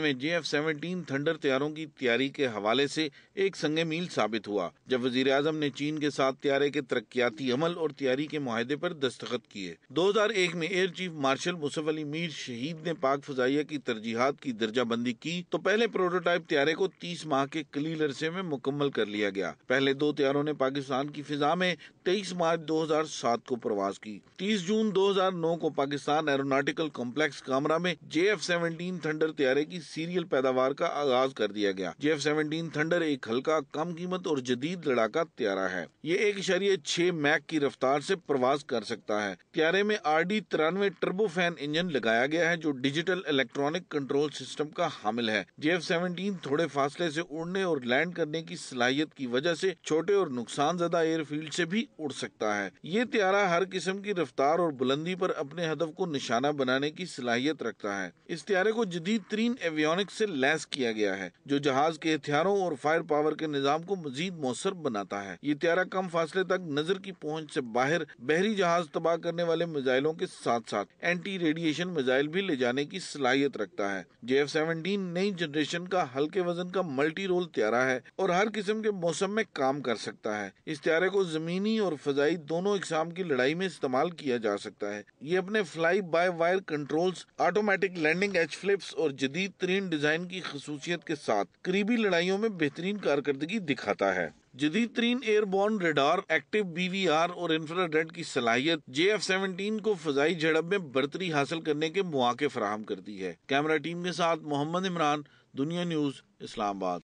में J F seventeen thunder तैयारों की तैयारी के हवाले से एक संग मील साबित हुआ जब वजीर अजम ने चीन के साथ तैयारे के तरक्याती अमल और तैयारी के माहदे पर दस्तखत किए दो हजार एक में air chief marshal Mushaf Ali Mir शहीद ने पाक फजाइया की तरजीहत की दर्जा बंदी की तो पहले प्रोटोटाइप तैयारे को तीस माह के कलील अरसे में मुकम्मल कर लिया गया पहले दो तैयारों ने पाकिस्तान की फिजा में तेईस मार्च दो हजार सात को प्रवास की तीस जून दो हजार नौ को पाकिस्तान एरोनाटिकल कॉम्प्लेक्स कामरा में जे एफ सेवनटीन थंडर तैयारे की सीरियल पैदावार का आगाज कर दिया गया जे एफ सेवनटीन थंडर एक हल्का कम कीमत और जदीद लड़ाका त्यारा है ये एक इशारे छह मैक की रफ्तार से प्रवास कर सकता है त्यारे में आर डी तिरानवे टर्बो फैन इंजन लगाया गया है जो डिजिटल इलेक्ट्रॉनिक कंट्रोल सिस्टम का हामिल है जे एफ सेवनटीन थोड़े फासले से उड़ने और लैंड करने की सलाहियत की वजह से छोटे और नुकसान ज्यादा एयरफील्ड से भी उड़ सकता है ये त्यारा हर किस्म की रफ्तार और बुलंदी पर अपने हदफ को निशाना बनाने की सलाहियत रखता है इस त्यारे को जदीद तरीन एवियोनिक्स से लैस किया गया है जो जहाज के हथियारों और फायर पावर के निजाम को मजीद मौसर बनाता है ये त्यारा कम फासले तक नजर की पहुँच से बाहर बहरी जहाज तबाह करने वाले मिजाइलों के साथ साथ एंटी रेडिएशन मिजाइल भी ले जाने की सलाहियत रखता है जे एफ सेवनटीन नई जनरेशन का हल्के वजन का मल्टी रोल त्यारा है और हर किस्म के मौसम में काम कर सकता है इस त्यारे को जमीनी और फजाई दोनों इकसाम की लड़ाई में इस्तेमाल किया जा सकता है ये अपने fly by wire controls automatic landing एच फ्लिप्स और जदीद तरीन डिजाइन की खसूसियत के साथ करीबी लड़ाईयों में बेहतरीन कारकर्दगी दिखाता है जदीद तरीन airborne radar active B V R और इंफ्रारेड की सलाहियत जे एफ सेवनटीन को फजाई झड़प में बरतरी हासिल करने के मौके फराहम करती है कैमरा टीम के साथ मोहम्मद इमरान दुनिया न्यूज इस्लामाबाद